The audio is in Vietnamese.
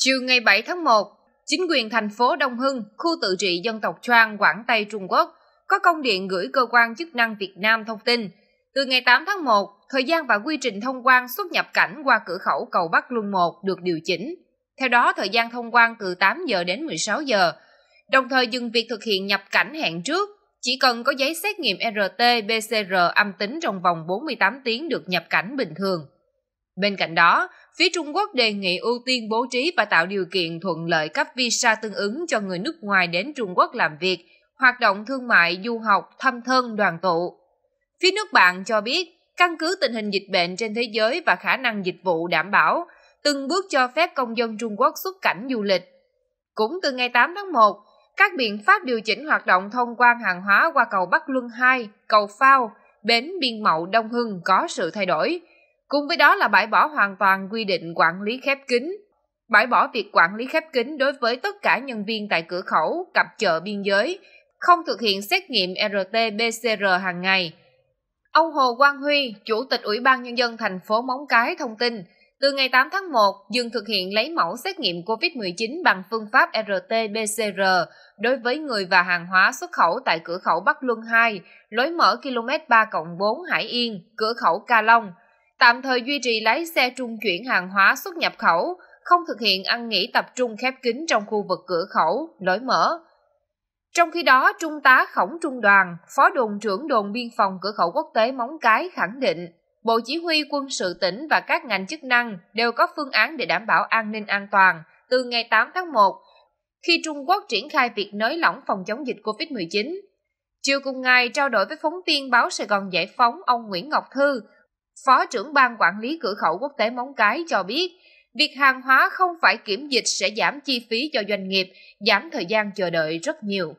Chiều ngày 7 tháng 1, chính quyền thành phố Đông Hưng, khu tự trị dân tộc Choang, Quảng Tây, Trung Quốc có công điện gửi cơ quan chức năng Việt Nam thông tin. Từ ngày 8 tháng 1, thời gian và quy trình thông quan xuất nhập cảnh qua cửa khẩu cầu Bắc Luân 1 được điều chỉnh. Theo đó, thời gian thông quan từ 8 giờ đến 16 giờ, đồng thời dừng việc thực hiện nhập cảnh hẹn trước. Chỉ cần có giấy xét nghiệm RT-PCR âm tính trong vòng 48 tiếng được nhập cảnh bình thường. Bên cạnh đó, phía Trung Quốc đề nghị ưu tiên bố trí và tạo điều kiện thuận lợi cấp visa tương ứng cho người nước ngoài đến Trung Quốc làm việc, hoạt động thương mại, du học, thăm thân, đoàn tụ. Phía nước bạn cho biết, căn cứ tình hình dịch bệnh trên thế giới và khả năng dịch vụ đảm bảo, từng bước cho phép công dân Trung Quốc xuất cảnh du lịch. Cũng từ ngày 8 tháng 1, các biện pháp điều chỉnh hoạt động thông quan hàng hóa qua cầu Bắc Luân 2, cầu Phao, bến Biên Mậu Đông Hưng có sự thay đổi – Cùng với đó là bãi bỏ hoàn toàn quy định quản lý khép kín, bãi bỏ việc quản lý khép kín đối với tất cả nhân viên tại cửa khẩu, cặp chợ biên giới, không thực hiện xét nghiệm RT-PCR hàng ngày. Ông Hồ Quang Huy, Chủ tịch Ủy ban Nhân dân thành phố Móng Cái thông tin, từ ngày 8 tháng 1, dừng thực hiện lấy mẫu xét nghiệm COVID-19 bằng phương pháp RT-PCR đối với người và hàng hóa xuất khẩu tại cửa khẩu Bắc Luân 2, lối mở km 3 4 Hải Yên, cửa khẩu Ca Long – tạm thời duy trì lái xe trung chuyển hàng hóa xuất nhập khẩu, không thực hiện ăn nghỉ tập trung khép kín trong khu vực cửa khẩu, lối mở. Trong khi đó, Trung tá Khổng Trung Đoàn, Phó đồn trưởng đồn biên phòng cửa khẩu quốc tế Móng Cái khẳng định, Bộ Chỉ huy quân sự tỉnh và các ngành chức năng đều có phương án để đảm bảo an ninh an toàn từ ngày 8 tháng 1, khi Trung Quốc triển khai việc nới lỏng phòng chống dịch COVID-19. Chiều cùng ngày, trao đổi với phóng viên báo Sài Gòn Giải Phóng ông Nguyễn Ngọc Thư, Phó trưởng ban quản lý cửa khẩu quốc tế Móng Cái cho biết, việc hàng hóa không phải kiểm dịch sẽ giảm chi phí cho doanh nghiệp, giảm thời gian chờ đợi rất nhiều.